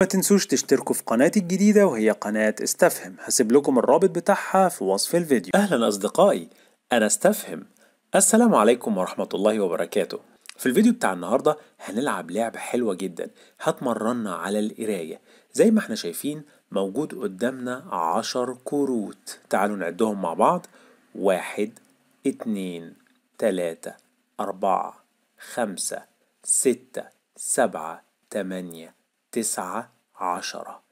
ما تنسوش تشتركوا في قناتي الجديدة وهي قناة استفهم هسيب لكم الرابط بتاعها في وصف الفيديو أهلا أصدقائي أنا استفهم السلام عليكم ورحمة الله وبركاته في الفيديو بتاع النهاردة هنلعب لعبة حلوة جدا هتمرنا على القراية زي ما احنا شايفين موجود قدامنا عشر كروت تعالوا نعدهم مع بعض واحد اتنين تلاتة أربعة خمسة ستة سبعة تمانية تسعة عشرة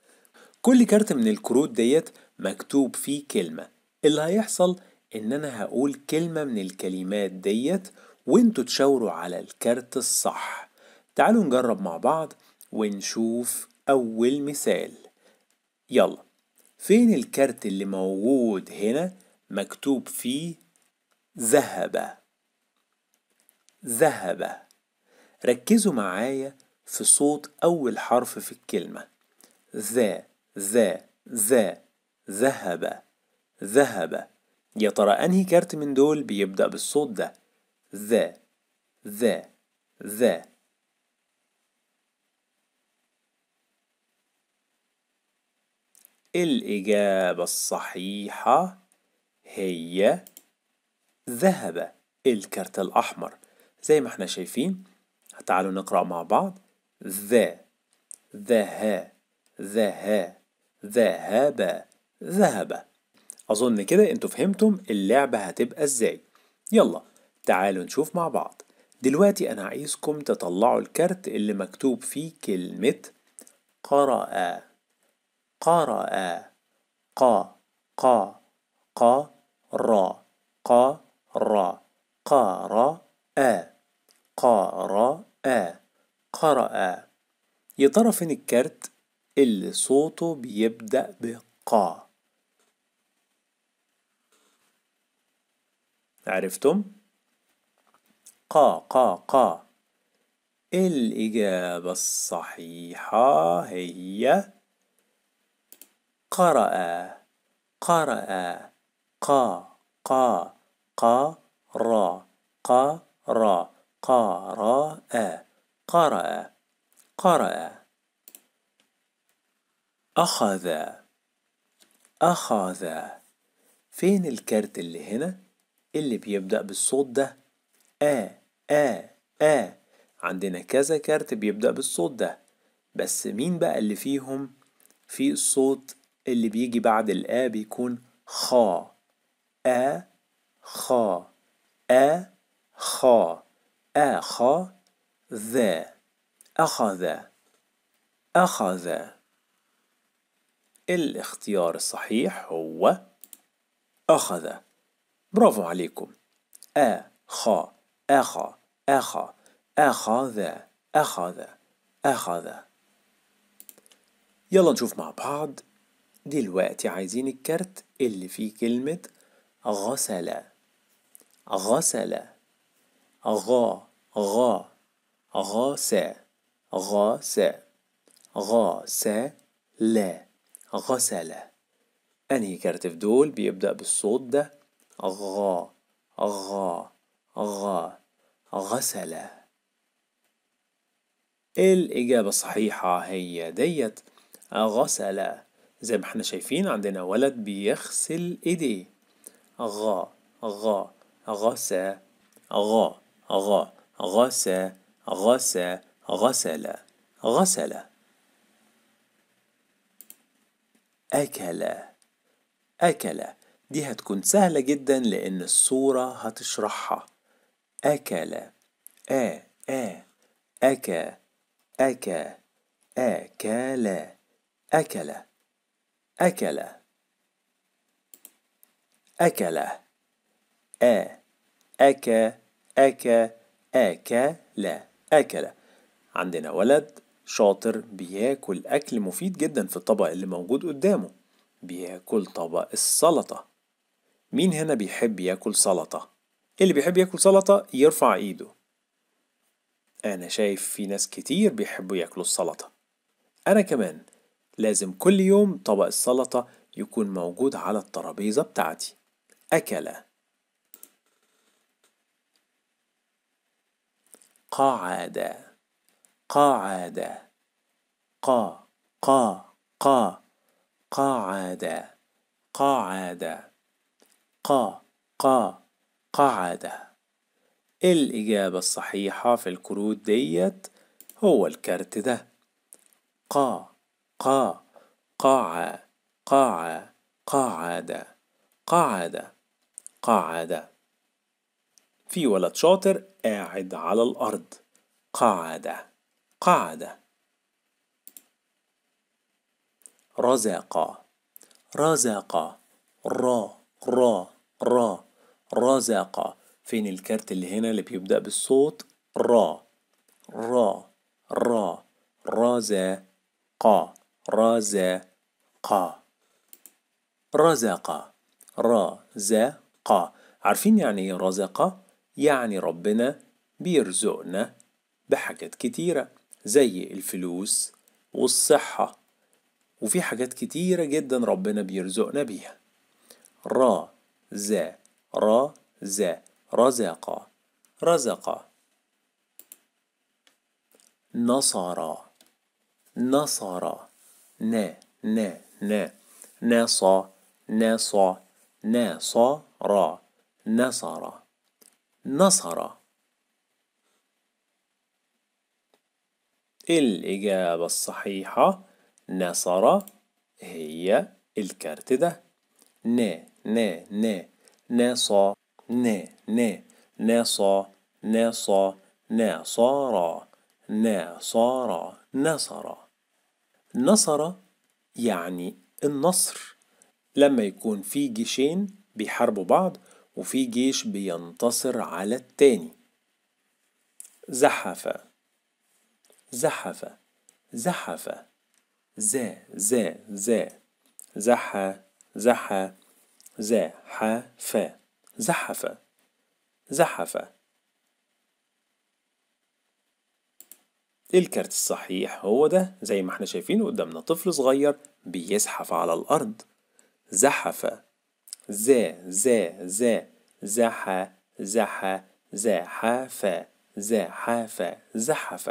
كل كارت من الكروت ديت مكتوب فيه كلمة اللي هيحصل ان انا هقول كلمة من الكلمات ديت وانتوا تشاوروا على الكارت الصح تعالوا نجرب مع بعض ونشوف اول مثال يلا فين الكارت اللي موجود هنا مكتوب فيه ذهب ذهب ركزوا معايا في صوت أول حرف في الكلمة ذا ذا ذا ذهب ذهب يا ترى أنهي كارت من دول بيبدأ بالصوت ده ذا ذا ذا الإجابة الصحيحة هي ذهب الكارت الأحمر زي ما احنا شايفين تعالوا نقرأ مع بعض ذا ذها ذها ذهب ذهب أظن كده أنتوا فهمتم اللعبة هتبقى إزاي يلا تعالوا نشوف مع بعض دلوقتي أنا عايزكم تطلعوا الكارت اللي مكتوب فيه كلمة قرأ قرأ قا قا قا را قا را قارأ را قرأ يا فين الكارت اللي صوته بيبدأ بقا عرفتم؟ قا قا قا الإجابة الصحيحة هي قرأ قرأ قا قا قا را قا را قا را قرأ قرأ أخذ أخذ فين الكارت اللي هنا اللي بيبدأ بالصوت ده آ آ آ عندنا كذا كارت بيبدأ بالصوت ده بس مين بقى اللي فيهم في الصوت اللي بيجي بعد الآ بيكون خا آ خا آ خا آ خا ذا أخذ أخذ الاختيار الصحيح هو أخذ برافو عليكم أخا أخا أخا أخذ أخذ أخذ يلا نشوف مع بعض دلوقتي عايزين الكارت اللي فيه كلمة غسل غسل غا غا غسل غسل لا غسل أنهي كارت في دول بيبدأ بالصوت ده غا غا غا غسل إيه الإجابة الصحيحة هي ديت غسل زي ما احنا شايفين عندنا ولد بيغسل ايديه غا غا غسا غا غا غسل غس غسل غسل أكل أكل دي هتكون سهلة جدا لأن الصورة هتشرحها أكل آ آ أكا أكا أكل أكل أكل أكل أ أكا أكا أكل أكل عندنا ولد شاطر بياكل أكل مفيد جدا في الطبق اللي موجود قدامه بياكل طبق السلطة مين هنا بيحب ياكل سلطة؟ اللي بيحب ياكل سلطة يرفع ايده أنا شايف في ناس كتير بيحبوا ياكلوا السلطة أنا كمان لازم كل يوم طبق السلطة يكون موجود على الترابيزة بتاعتي أكل قعد قعد قا قا قا قعد قعد قا قا قعد إيه الإجابة الصحيحة في الكروت ديت هو الكارت ده قا قا قع قع قعد قعد قعد في ولد شاطر قاعد على الأرض قعد قعد رزق رزق را را را رزق فين الكارت اللي هنا اللي بيبدأ بالصوت را را را رزق رزق رزق رزق عارفين يعني ايه رزق يعني ربنا بيرزقنا بحاجات كتيرة زي الفلوس والصحة وفي حاجات كتيرة جدا ربنا بيرزقنا بيها را زا را زا رزق رزق نصر نصر نا نا نا نصا نصا نصر نصر نصر الإجابة الصحيحة نصر هي الكارت ده ن ن ن نصا ن ن نصا نصا نصارى نصارى نصر نصر يعني النصر لما يكون في جيشين بيحاربوا بعض وفي جيش بينتصر على التاني زحف زحف زحف زا زا زا زح زح زا ح ف زحف زحف الكارت الصحيح هو ده زي ما احنا شايفين قدامنا طفل صغير بيزحف على الأرض زحف ز ز ز زح زح زحف زحف زحف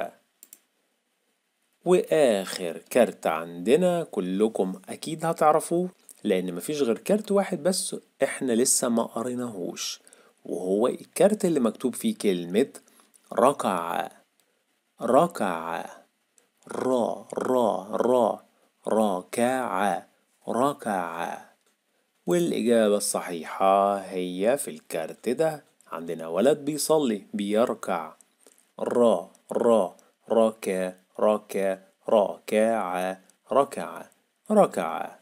واخر كارت عندنا كلكم اكيد هتعرفوه لان مفيش غير كارت واحد بس احنا لسه ما قريناهوش وهو الكارت اللي مكتوب فيه كلمة ركع ركع را را را ركع ركع, ركع والإجابة الصحيحة هي في الكارت ده عندنا ولد بيصلي بيركع را را ركع ركع ركع ركع ركع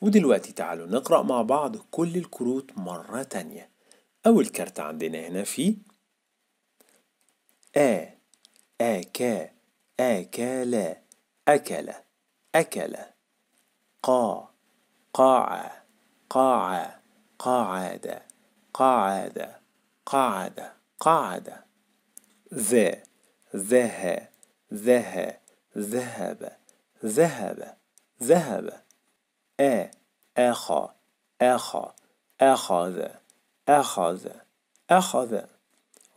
ودلوقتي تعالوا نقرأ مع بعض كل الكروت مرة تانية أول كارت عندنا هنا في آ آكا أكل أكل أكل قا قاع قاع قاعد قاعد قاعد قاعد ذا ذه ذه ذهب ذهب ذهب أ أخا أخا أخذ أخذ أخذ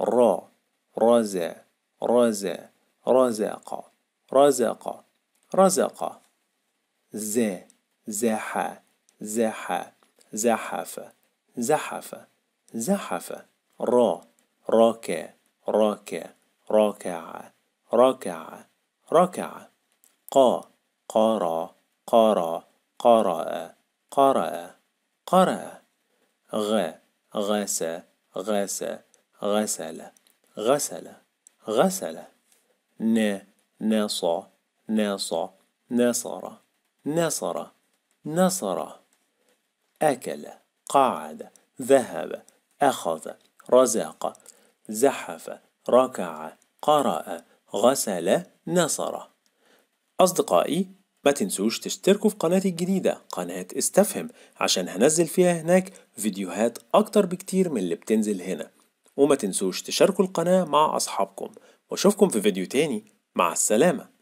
را رزا رزا رزق رزق رزق ز زح زحى زحف زحف زحف را راكع راكع راكع راكع راكع قا قارا قارا قرأ قرأ قرأ غ غس غس غسل غسل غسل ن نص نص نصر نصر نصر, نصر أكل قعد ذهب أخذ رزق زحف ركع قرأ غسل نصر أصدقائي ما تنسوش تشتركوا في قناتي الجديدة قناة استفهم عشان هنزل فيها هناك فيديوهات أكتر بكتير من اللي بتنزل هنا وما تنسوش تشاركوا القناة مع أصحابكم واشوفكم في فيديو تاني مع السلامة